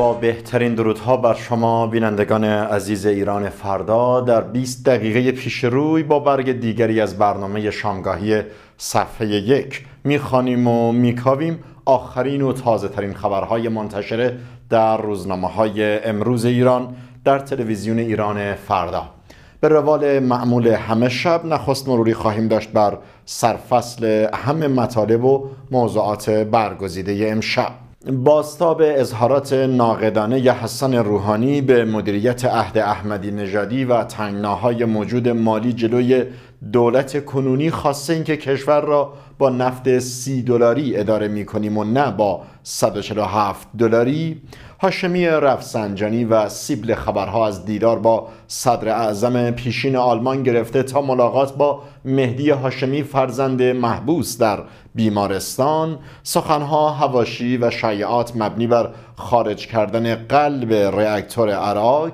با بهترین درودها بر شما بینندگان عزیز ایران فردا در 20 دقیقه پیش روی با برگ دیگری از برنامه شامگاهی صفحه یک میخوانیم و میکاویم آخرین و تازه ترین خبرهای منتشره در روزنامه های امروز ایران در تلویزیون ایران فردا به روال معمول همه شب نخست مروری خواهیم داشت بر سرفصل همه مطالب و موضوعات برگزیده امشب باستاب اظهارات ناقدانه ی حسن روحانی به مدیریت عهد احمدی نژادی و تنگناهای موجود مالی جلوی دولت کنونی خاصه اینکه کشور را با نفت سی دلاری اداره می کنیم و نه با 147 دلاری هاشمی رفسنجانی و سیبل خبرها از دیدار با صدر اعظم پیشین آلمان گرفته تا ملاقات با مهدی هاشمی فرزند محبوس در بیمارستان سخنها هواشی و شایعات مبنی بر خارج کردن قلب ریاکتور عراق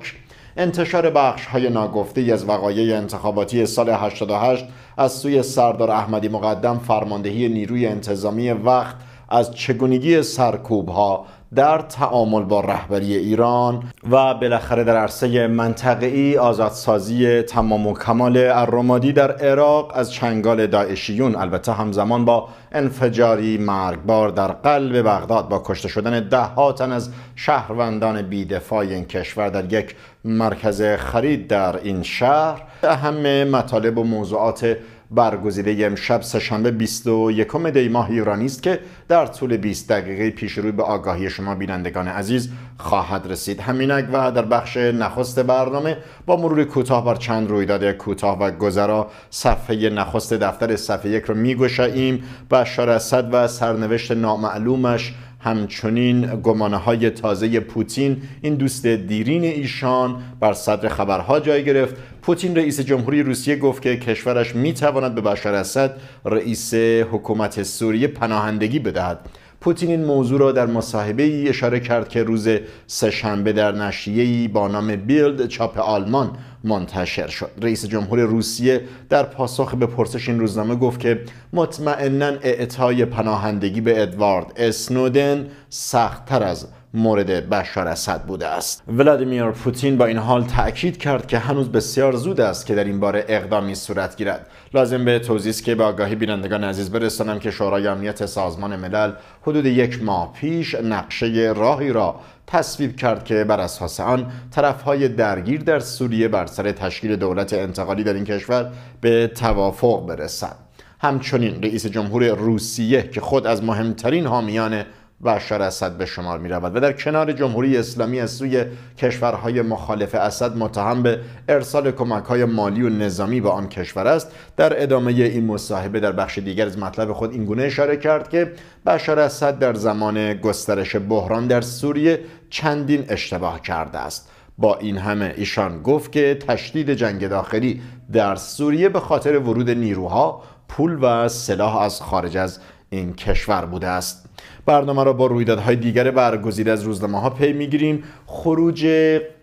انتشار بخش های ناگفته از وقایع انتخاباتی سال 88 از سوی سردار احمدی مقدم فرماندهی نیروی انتظامی وقت از چگونگی سرکوب ها در تعامل با رهبری ایران و بالاخره در عرصه منطقی آزادسازی تمام و کمال الرمادی در عراق از چنگال داعشیون البته همزمان با انفجاری مرگبار در قلب بغداد با کشته شدن دهها تن از شهروندان بیدفاع این کشور در یک مرکز خرید در این شهر اهم مطالب و موضوعات برگزیده امشب سهشنبه 21 دی ماه ایرانی است که در طول 20 دقیقه پیش روی به آگاهی شما بینندگان عزیز خواهد رسید همینک و در بخش نخست برنامه با مرور کوتاه بر چند رویداد کوتاه و گذرا صفحه نخست دفتر صفحه یک را میگشاییم و شارصد و سرنوشت نامعلومش همچنین گمانه های تازه پوتین این دوست دیرین ایشان بر صدر خبرها جای گرفت پوتین رئیس جمهوری روسیه گفت که کشورش میتواند به بشار اسد رئیس حکومت سوریه پناهندگی بدهد پوتین این موضوع را در مصاحبه ای اشاره کرد که روز شنبه در نشریه ای با نام بیلد چاپ آلمان منتشر شد رئیس جمهور روسیه در پاسخ به پرسش این روزنامه گفت که مطمئنا اعطای پناهندگی به ادوارد اسنودن سختتر از مورد بشار اسد بوده است ولادیمیر پوتین با این حال تاکید کرد که هنوز بسیار زود است که در این باره اقدامی صورت گیرد لازم به توضیح که با آگاهی بینندگان عزیز برسانم که شورای امنیت سازمان ملل حدود یک ماه پیش نقشه راهی را تصویب کرد که بر اساس آن طرفهای درگیر در سوریه بر سر تشکیل دولت انتقالی در این کشور به توافق برسند همچنین رئیس جمهور روسیه که خود از مهمترین حامیان بشار اسد به شمار می رود و در کنار جمهوری اسلامی از سوی کشورهای مخالف اسد متهم به ارسال کمک های مالی و نظامی به آن کشور است در ادامه این مصاحبه در بخش دیگر از مطلب خود اینگونه اشاره کرد که بشار اسد در زمان گسترش بحران در سوریه چندین اشتباه کرده است با این همه ایشان گفت که تشدید جنگ داخلی در سوریه به خاطر ورود نیروها پول و سلاح از خارج از این کشور بوده است برنامه را با رویدادهای دیگر برگزیده از روزنامه ها پی میگیریم خروج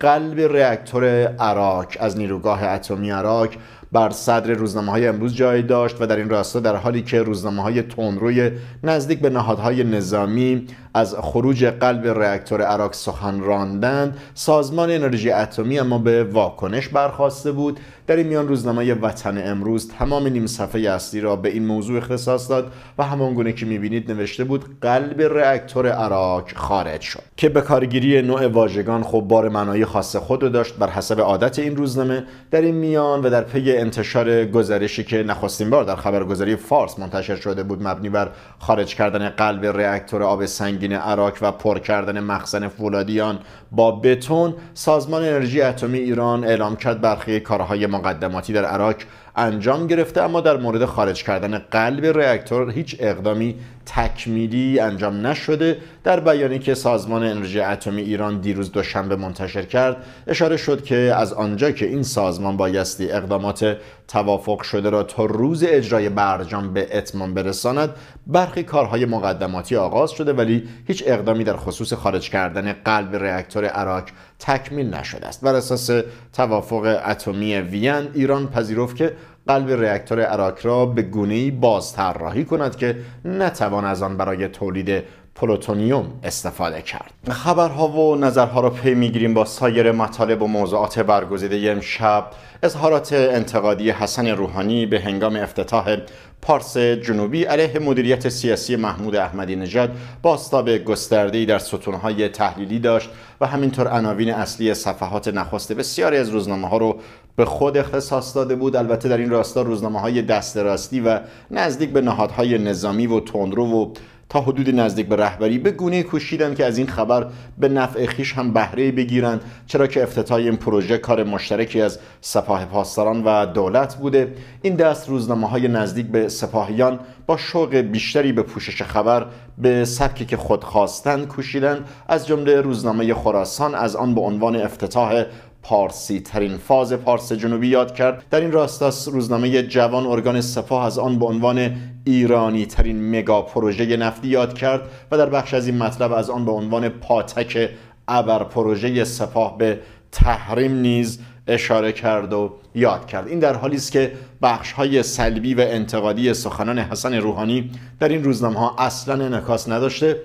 قلب رکتور عراق از نیروگاه اتمی عراق بر صدر روزنامه های امروز جای داشت و در این راستا در حالی که روزنامه های تندروی نزدیک به نهادهای نظامی از خروج قلب رآکتور عراق سخن راندند سازمان انرژی اتمی اما به واکنش برخواسته بود در این میان روزنامه وطن امروز تمام نیم صفحه اصلی را به این موضوع اختصاص داد و همان گونه که میبینید نوشته بود قلب رآکتور عراق خارج شد که به کارگیری نوع واژگان خب بار معنایی خاص خود را داشت بر حسب عادت این روزنامه در این میان و در پی انتشار گزارشی که نخستین بار در خبرگزاری فارس منتشر شده بود مبنی بر خارج کردن قلب ریاکتور آب سنگین عراق و پر کردن مخزن فولادیان با بتون سازمان انرژی اتمی ایران اعلام کرد برخی کارهای مقدماتی در عراق انجام گرفته اما در مورد خارج کردن قلب رآکتور هیچ اقدامی تکمیلی انجام نشده در بیانی که سازمان انرژی اتمی ایران دیروز دوشنبه منتشر کرد اشاره شد که از آنجا که این سازمان بایستی اقدامات توافق شده را تا روز اجرای برجام به اتمام برساند برخی کارهای مقدماتی آغاز شده ولی هیچ اقدامی در خصوص خارج کردن قلب رآکتور عراق تکمیل نشده است بر اساس توافق اتمی وین ایران پذیرفت که قلب ریاکتور عراق را به گونه‌ای بازطراحی کند که نتوان از آن برای تولید پلوتونیوم استفاده کرد خبرها و نظرها را پی میگیریم با سایر مطالب و موضوعات برگزیده امشب اظهارات انتقادی حسن روحانی به هنگام افتتاح پارس جنوبی علیه مدیریت سیاسی محمود احمدی نژاد باستاب گسترده‌ای در ستونهای تحلیلی داشت و همینطور عناوین اصلی صفحات نخست بسیاری از روزنامه ها رو به خود اختصاص داده بود البته در این راستا روزنامه های دست راستی و نزدیک به نهادهای نظامی و تندرو و تا حدود نزدیک به رهبری به گونه کشیدن که از این خبر به نفع خیش هم بهره بگیرند چرا که افتتاح این پروژه کار مشترکی از سپاه پاسداران و دولت بوده این دست روزنامه های نزدیک به سپاهیان با شوق بیشتری به پوشش خبر به سبکی که خود خواستند کوشیدند از جمله روزنامه خراسان از آن به عنوان افتتاح پارسی ترین فاز پارس جنوبی یاد کرد در این راستا روزنامه جوان ارگان سپاه از آن به عنوان ایرانی ترین مگا پروژه نفتی یاد کرد و در بخش از این مطلب از آن به عنوان پاتک ابر پروژه سپاه به تحریم نیز اشاره کرد و یاد کرد این در حالی است که بخش های سلبی و انتقادی سخنان حسن روحانی در این روزنامه ها اصلا نکاس نداشته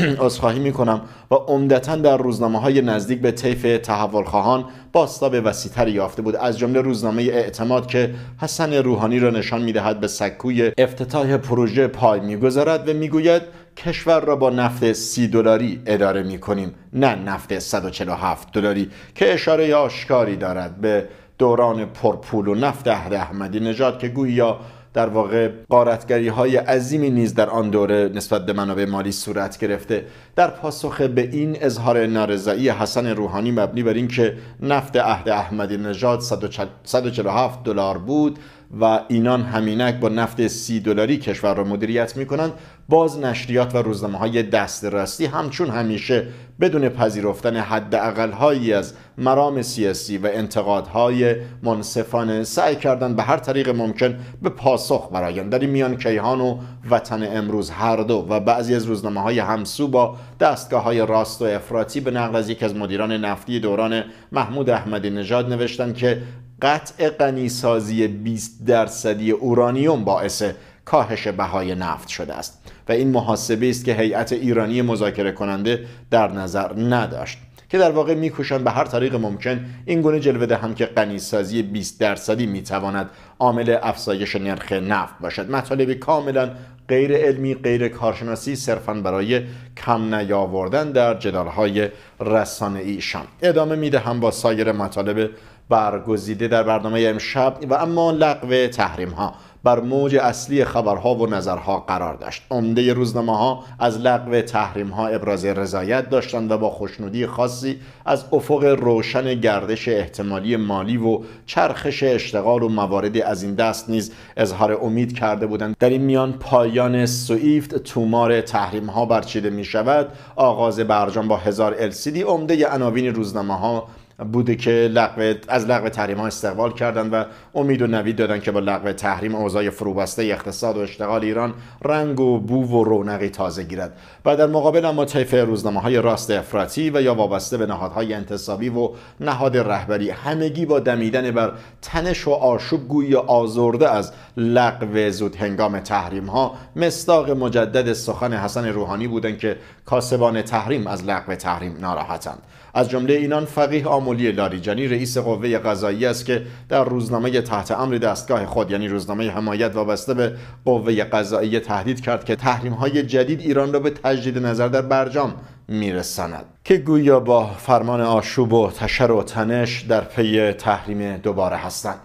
عذرخواهی میکنم و عمدتا در روزنامه های نزدیک به طیف تحولخواهان خواهان باستاب وسیتر یافته بود از جمله روزنامه اعتماد که حسن روحانی را نشان میدهد به سکوی افتتاح پروژه پای میگذارد و میگوید کشور را با نفت 30 دلاری اداره میکنیم نه نفت 147 دلاری که اشاره آشکاری دارد به دوران پرپول و نفت احمدی نژاد که گویا در واقع قارتگری های عظیمی نیز در آن دوره نسبت به منابع مالی صورت گرفته در پاسخ به این اظهار نارضایی حسن روحانی مبنی بر اینکه نفت عهد احمدی نژاد 147 دلار بود و اینان همینک با نفت سی دلاری کشور را مدیریت می کنند باز نشریات و روزنامه های دست راستی همچون همیشه بدون پذیرفتن حد هایی از مرام سیاسی و انتقادهای منصفانه سعی کردن به هر طریق ممکن به پاسخ برایند در این میان کیهان و وطن امروز هر دو و بعضی از روزنامه های همسو با دستگاه های راست و افراطی به نقل از یکی از مدیران نفتی دوران محمود احمدی نژاد نوشتند که قطع غنیسازی 20 درصدی اورانیوم باعث کاهش بهای نفت شده است و این محاسبه است که هیئت ایرانی مذاکره کننده در نظر نداشت که در واقع میکوشن به هر طریق ممکن این گونه جلوه دهند که غنیسازی 20 درصدی میتواند عامل افزایش نرخ نفت باشد مطالب کاملا غیر علمی غیر کارشناسی صرفا برای کم نیاوردن در جدالهای رسانه ایشان ادامه میدهم با سایر مطالب برگزیده در برنامه امشب و اما لغو تحریم ها بر موج اصلی خبرها و نظرها قرار داشت عمده روزنامه ها از لغو تحریم ها ابراز رضایت داشتند و با خوشنودی خاصی از افق روشن گردش احتمالی مالی و چرخش اشتغال و مواردی از این دست نیز اظهار امید کرده بودند در این میان پایان سویفت تومار تحریم ها برچیده می شود آغاز برجام با هزار LCD عمده عناوین روزنامه ها بوده که لغو از لغو تحریم ها استقبال کردن و امید و نوید دادن که با لغو تحریم اوضاع فروبسته اقتصاد و اشتغال ایران رنگ و بو و رونقی تازه گیرد و در مقابل اما طیف روزنامه های راست افراطی و یا وابسته به نهادهای انتصابی و نهاد رهبری همگی با دمیدن بر تنش و آشوب گویی آزرده از لغو زود هنگام تحریم ها مستاق مجدد سخن حسن روحانی بودند که کاسبان تحریم از لغو تحریم ناراحتند از جمله اینان فقیه آملی لاریجانی رئیس قوه قضایی است که در روزنامه تحت امر دستگاه خود یعنی روزنامه حمایت وابسته به قوه قضایی تهدید کرد که تحریم های جدید ایران را به تجدید نظر در برجام میرساند که گویا با فرمان آشوب و تشر و تنش در پی تحریم دوباره هستند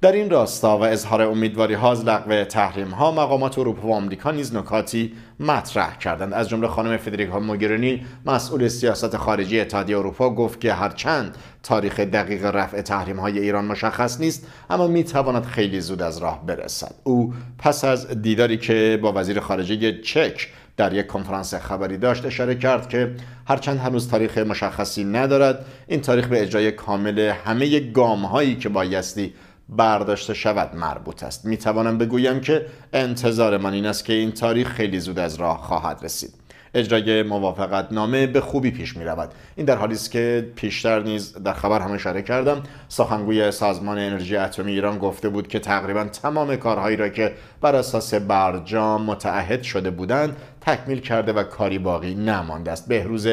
در این راستا و اظهار امیدواری ها از لغو تحریم ها مقامات اروپا و آمریکا نیز نکاتی مطرح کردند از جمله خانم فدریکا موگرینی مسئول سیاست خارجی اتحادیه اروپا گفت که هرچند تاریخ دقیق رفع تحریم های ایران مشخص نیست اما می تواند خیلی زود از راه برسد او پس از دیداری که با وزیر خارجه چک در یک کنفرانس خبری داشت اشاره کرد که هرچند هنوز تاریخ مشخصی ندارد این تاریخ به اجرای کامل همه گام هایی که بایستی برداشته شود مربوط است می توانم بگویم که انتظار من این است که این تاریخ خیلی زود از راه خواهد رسید اجرای موافقت نامه به خوبی پیش می رود این در حالی است که پیشتر نیز در خبر هم اشاره کردم سخنگوی سازمان انرژی اتمی ایران گفته بود که تقریبا تمام کارهایی را که بر اساس برجام متعهد شده بودند تکمیل کرده و کاری باقی نمانده است بهروز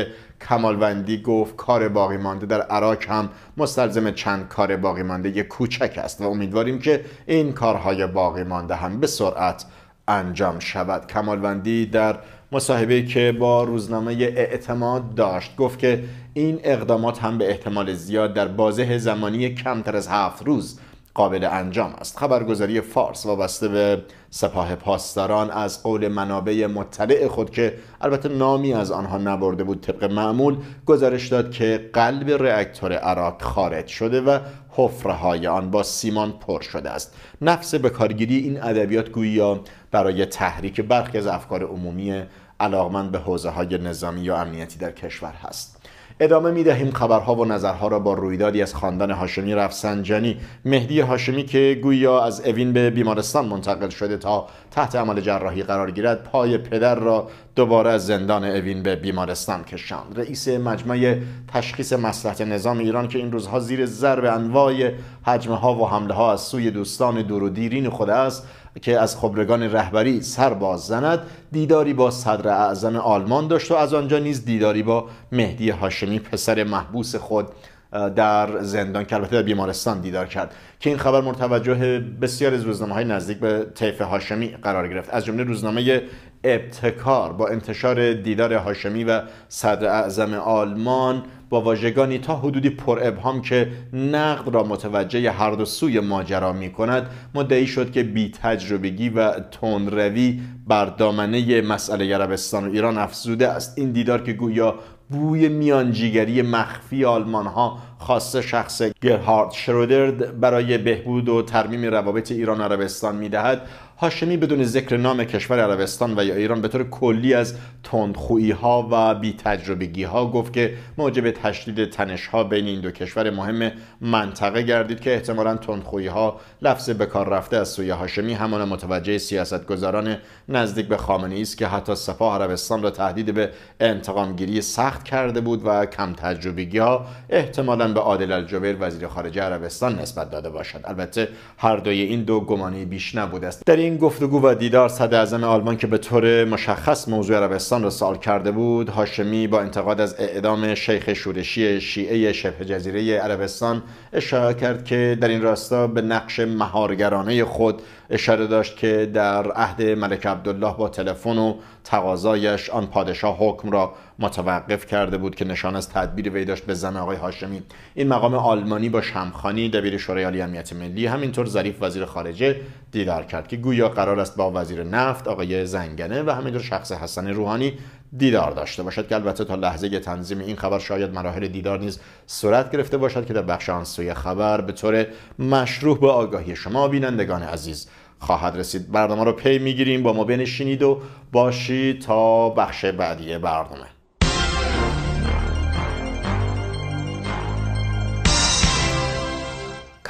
کمالوندی گفت کار باقی مانده در عراق هم مستلزم چند کار باقی مانده یک کوچک است و امیدواریم که این کارهای باقی مانده هم به سرعت انجام شود کمالوندی در مصاحبه که با روزنامه اعتماد داشت گفت که این اقدامات هم به احتمال زیاد در بازه زمانی کمتر از هفت روز قابل انجام است خبرگزاری فارس وابسته به سپاه پاسداران از قول منابع مطلع خود که البته نامی از آنها نبرده بود طبق معمول گزارش داد که قلب رآکتور عراق خارج شده و حفره های آن با سیمان پر شده است نفس به کارگیری این ادبیات گویا برای تحریک برخی از افکار عمومی علاقمند به حوزه های نظامی یا امنیتی در کشور هست ادامه می دهیم خبرها و نظرها را با رویدادی از خاندان هاشمی رفسنجانی مهدی هاشمی که گویا از اوین به بیمارستان منتقل شده تا تحت عمل جراحی قرار گیرد پای پدر را دوباره از زندان اوین به بیمارستان کشاند رئیس مجمع تشخیص مصلحت نظام ایران که این روزها زیر ضرب انواع حجمه ها و حمله ها از سوی دوستان دور و دیرین خود است که از خبرگان رهبری سر باز زند دیداری با صدر اعظم آلمان داشت و از آنجا نیز دیداری با مهدی هاشمی پسر محبوس خود در زندان که البته در بیمارستان دیدار کرد که این خبر مرتوجه بسیاری از روزنامه های نزدیک به طیف هاشمی قرار گرفت از جمله روزنامه ابتکار با انتشار دیدار هاشمی و صدر اعظم آلمان با واژگانی تا حدودی پر ابهام که نقد را متوجه هر دو سوی ماجرا می کند مدعی شد که بی تجربگی و تندروی بر دامنه مسئله عربستان و ایران افزوده است این دیدار که گویا بوی میانجیگری مخفی آلمان ها خاص شخص گرهارد شرودرد برای بهبود و ترمیم روابط ایران و عربستان میدهد هاشمی بدون ذکر نام کشور عربستان و یا ایران به طور کلی از تندخویی ها و بی تجربگی ها گفت که موجب تشدید تنش ها بین این دو کشور مهم منطقه گردید که احتمالا تندخویی ها لفظ به کار رفته از سوی هاشمی همان متوجه سیاستگذاران نزدیک به خامنه ای است که حتی سپاه عربستان را تهدید به انتقامگیری سخت کرده بود و کم تجربگی ها احتمالا به عادل الجبیر وزیر خارجه عربستان نسبت داده باشد البته هر دوی این دو گمانه بیش نبود است در این گفتگو و دیدار صدراعظم آلمان که به طور مشخص موضوع عربستان را سال کرده بود هاشمی با انتقاد از اعدام شیخ شورشی شیعه شبه جزیره عربستان اشاره کرد که در این راستا به نقش مهارگرانه خود اشاره داشت که در عهد ملک عبدالله با تلفن و تقاضایش آن پادشاه حکم را متوقف کرده بود که نشان از تدبیر وی داشت به زن آقای هاشمی این مقام آلمانی با شمخانی دبیر شورای عالی امنیت ملی همینطور ظریف وزیر خارجه دیدار کرد که گویا قرار است با وزیر نفت آقای زنگنه و همینطور شخص حسن روحانی دیدار داشته باشد که البته تا لحظه تنظیم این خبر شاید مراحل دیدار نیز صورت گرفته باشد که در بخش آن سوی خبر به طور مشروع به آگاهی شما بینندگان عزیز خواهد رسید برنامه رو پی میگیریم با ما بنشینید و باشید تا بخش بعدی برنامه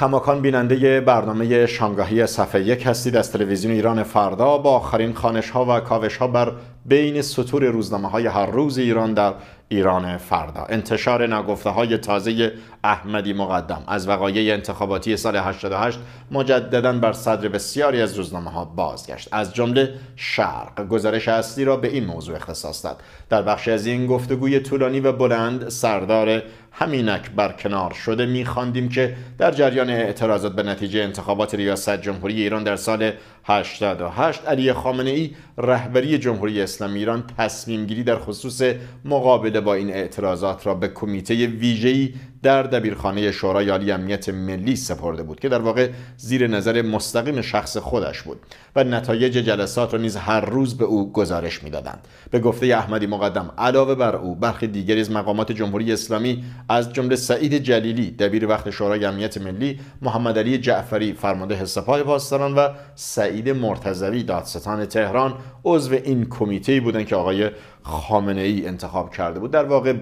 کماکان بیننده برنامه شامگاهی صفحه یک هستید از تلویزیون ایران فردا با آخرین خانش ها و کاوش ها بر بین سطور روزنامه های هر روز ایران در ایران فردا انتشار نگفته های تازه احمدی مقدم از وقایع انتخاباتی سال 88 مجددا بر صدر بسیاری از روزنامه ها بازگشت از جمله شرق گزارش اصلی را به این موضوع اختصاص داد در بخشی از این گفتگوی طولانی و بلند سردار همینک کنار شده میخواندیم که در جریان اعتراضات به نتیجه انتخابات ریاست جمهوری ایران در سال 88 علی خامنه ای رهبری جمهوری اسلامی ایران تصمیم گیری در خصوص مقابله با این اعتراضات را به کمیته ویژه‌ای در دبیرخانه شورای عالی امنیت ملی سپرده بود که در واقع زیر نظر مستقیم شخص خودش بود و نتایج جلسات را نیز هر روز به او گزارش میدادند به گفته احمدی مقدم علاوه بر او برخی دیگری از مقامات جمهوری اسلامی از جمله سعید جلیلی دبیر وقت شورای امنیت ملی محمد علی جعفری فرمانده سپاه پاسداران و سعید مرتضوی دادستان تهران عضو این کمیته بودند که آقای خامنه ای انتخاب کرده بود در واقع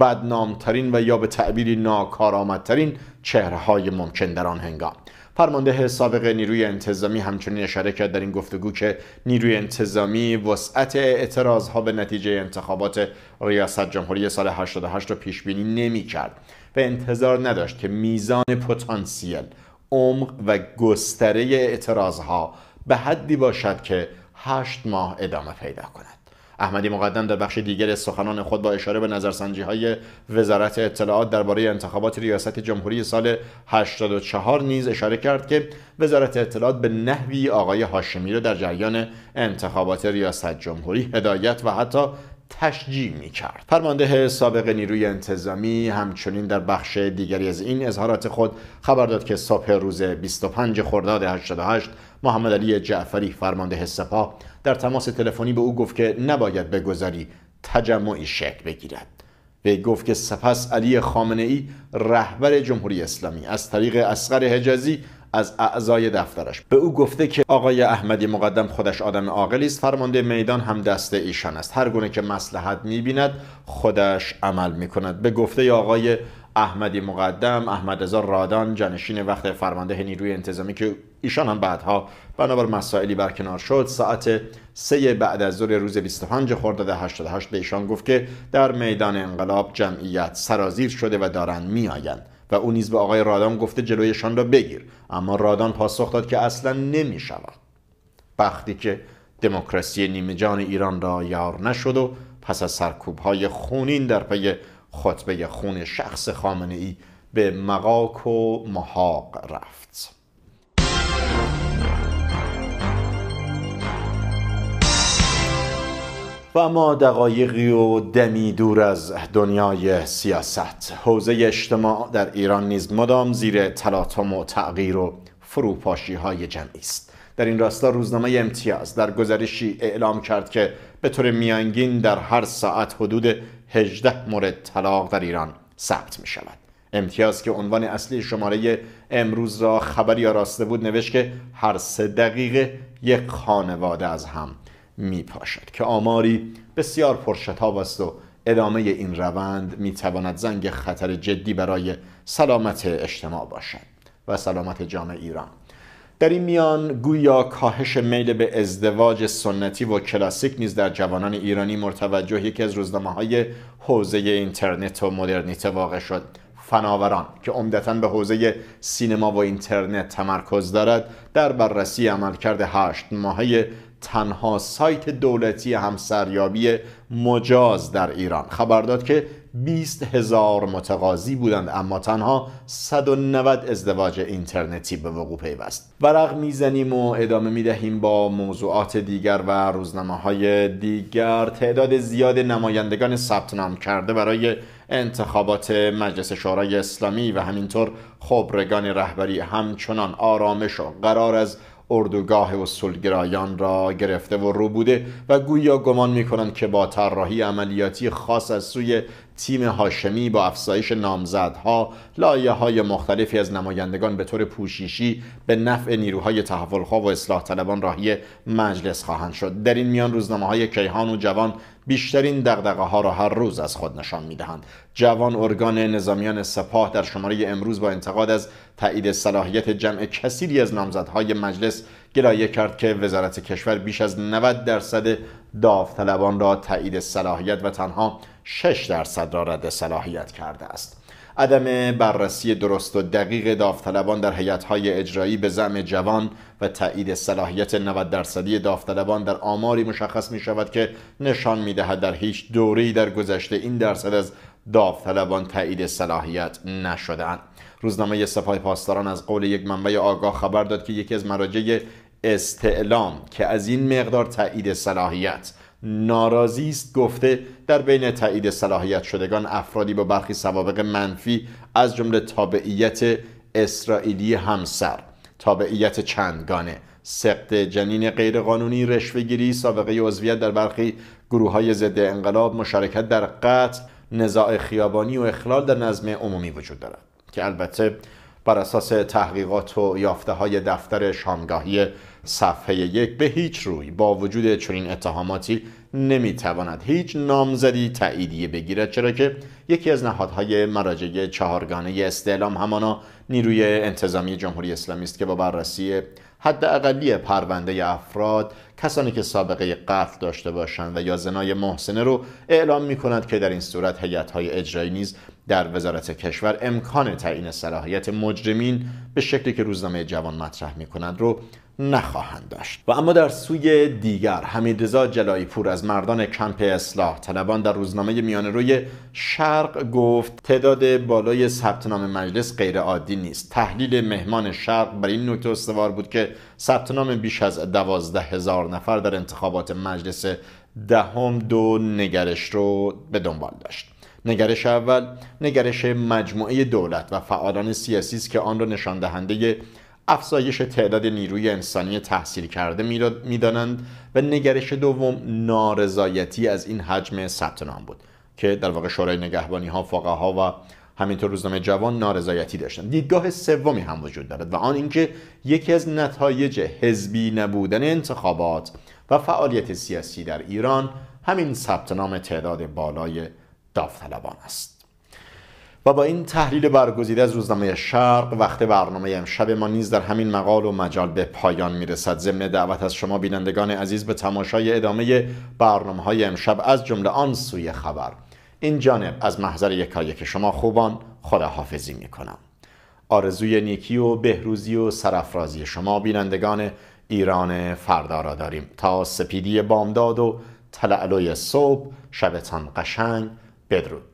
بدنامترین و یا به تعبیری ناکارآمدترین چهرههای ممکن در آن هنگام فرمانده سابق نیروی انتظامی همچنین اشاره کرد در این گفتگو که نیروی انتظامی وسعت اعتراض ها به نتیجه انتخابات ریاست جمهوری سال 88 را پیش بینی نمی کرد و انتظار نداشت که میزان پتانسیل عمق و گستره اعتراض ها به حدی باشد که هشت ماه ادامه پیدا کند احمدی مقدم در بخش دیگر از سخنان خود با اشاره به نظرسنجی های وزارت اطلاعات درباره انتخابات ریاست جمهوری سال 84 نیز اشاره کرد که وزارت اطلاعات به نحوی آقای هاشمی را در جریان انتخابات ریاست جمهوری هدایت و حتی تشجیع می کرد فرمانده سابق نیروی انتظامی همچنین در بخش دیگری از این اظهارات خود خبر داد که صبح روز 25 خرداد 88 محمد علی جعفری فرمانده سپاه در تماس تلفنی به او گفت که نباید بگذاری تجمعی شکل بگیرد به گفت که سپس علی خامنه ای رهبر جمهوری اسلامی از طریق اسقر حجازی از اعضای دفترش به او گفته که آقای احمدی مقدم خودش آدم عاقلی است فرمانده میدان هم دست ایشان است هر گونه که مصلحت میبیند خودش عمل میکند به گفته آقای احمدی مقدم احمد رضا رادان جانشین وقت فرمانده نیروی انتظامی که ایشان هم بعدها بنابر مسائلی برکنار شد ساعت سه بعد از ظهر روز 25 خرداد 88 به ایشان گفت که در میدان انقلاب جمعیت سرازیر شده و دارند میآیند و او نیز به آقای رادان گفته جلویشان را بگیر اما رادان پاسخ داد که اصلا نمی شود وقتی که دموکراسی نیمه جان ایران را یار نشد و پس از سرکوب های خونین در پی خطبه خون شخص خامنه ای به مقاک و محاق رفت و ما دقایقی و دمی دور از دنیای سیاست حوزه اجتماع در ایران نیز مدام زیر تلاطم و تغییر و فروپاشی های جمعی است در این راستا روزنامه امتیاز در گزارشی اعلام کرد که به طور میانگین در هر ساعت حدود 18 مورد طلاق در ایران ثبت می شود امتیاز که عنوان اصلی شماره امروز را خبری آراسته بود نوشت که هر سه دقیقه یک خانواده از هم میپاشد که آماری بسیار پرشتاب است و ادامه این روند میتواند زنگ خطر جدی برای سلامت اجتماع باشد و سلامت جامعه ایران در این میان گویا کاهش میل به ازدواج سنتی و کلاسیک نیز در جوانان ایرانی مرتوجه یکی از روزنامه های حوزه اینترنت و مدرنیته واقع شد فناوران که عمدتا به حوزه سینما و اینترنت تمرکز دارد در بررسی عملکرد هشت ماهه تنها سایت دولتی همسریابی مجاز در ایران خبر داد که 20 هزار متقاضی بودند اما تنها 190 ازدواج اینترنتی به وقوع پیوست ورق میزنیم و ادامه میدهیم با موضوعات دیگر و روزنامه های دیگر تعداد زیاد نمایندگان ثبت نام کرده برای انتخابات مجلس شورای اسلامی و همینطور خبرگان رهبری همچنان آرامش و قرار از اردوگاه و سلگرایان را گرفته و رو بوده و گویا گمان می کنند که با طراحی عملیاتی خاص از سوی تیم هاشمی با افزایش نامزدها لایه های مختلفی از نمایندگان به طور پوشیشی به نفع نیروهای تحولخواه و اصلاح طلبان راهی مجلس خواهند شد در این میان روزنامه های کیهان و جوان بیشترین دقدقه ها را هر روز از خود نشان می دهند. جوان ارگان نظامیان سپاه در شماره امروز با انتقاد از تایید صلاحیت جمع کثیری از نامزدهای مجلس گلایه کرد که وزارت کشور بیش از 90 درصد داوطلبان را تایید صلاحیت و تنها 6 درصد را رد صلاحیت کرده است. عدم بررسی درست و دقیق داوطلبان در هیئت‌های اجرایی به زعم جوان و تایید صلاحیت 90 درصدی داوطلبان در آماری مشخص می شود که نشان می در هیچ دوره‌ای در گذشته این درصد از داوطلبان تایید صلاحیت نشدهاند روزنامه سپاه پاسداران از قول یک منبع آگاه خبر داد که یکی از مراجع استعلام که از این مقدار تایید صلاحیت ناراضی است گفته در بین تایید صلاحیت شدگان افرادی با برخی سوابق منفی از جمله تابعیت اسرائیلی همسر تابعیت چندگانه سقط جنین غیرقانونی رشوهگیری سابقه عضویت در برخی گروه های ضد انقلاب مشارکت در قتل نزاع خیابانی و اخلال در نظم عمومی وجود دارد که البته بر اساس تحقیقات و یافته های دفتر شامگاهی صفحه یک به هیچ روی با وجود چنین اتهاماتی نمیتواند هیچ نامزدی تاییدیه بگیرد چرا که یکی از نهادهای مراجع چهارگانه استعلام همانا نیروی انتظامی جمهوری اسلامی است که با بررسی حد اقلی پرونده افراد کسانی که سابقه قتل داشته باشند و یا زنای محسنه رو اعلام می کند که در این صورت های اجرایی نیز در وزارت کشور امکان تعیین صلاحیت مجرمین به شکلی که روزنامه جوان مطرح می کند رو نخواهند داشت و اما در سوی دیگر حمیدرضا جلایی پور از مردان کمپ اصلاح طلبان در روزنامه میانه روی شرق گفت تعداد بالای ثبت نام مجلس غیر عادی نیست تحلیل مهمان شرق بر این نکته استوار بود که ثبت نام بیش از دوازده هزار نفر در انتخابات مجلس دهم دو نگرش رو به دنبال داشت نگرش اول نگرش مجموعه دولت و فعالان سیاسی است که آن را نشان دهنده افزایش تعداد نیروی انسانی تحصیل کرده میدانند و نگرش دوم نارضایتی از این حجم ثبت نام بود که در واقع شورای نگهبانی ها فقها و همینطور روزنامه جوان نارضایتی داشتند دیدگاه سومی هم وجود دارد و آن اینکه یکی از نتایج حزبی نبودن انتخابات و فعالیت سیاسی در ایران همین ثبت نام تعداد بالای داوطلبان است و با این تحلیل برگزیده از روزنامه شرق وقت برنامه امشب ما نیز در همین مقال و مجال به پایان میرسد ضمن دعوت از شما بینندگان عزیز به تماشای ادامه برنامه های امشب از جمله آن سوی خبر این جانب از محضر یکایک شما خوبان خداحافظی میکنم آرزوی نیکی و بهروزی و سرافرازی شما بینندگان ایران فردا را داریم تا سپیدی بامداد و تلعلوی صبح شبتان قشنگ بدرود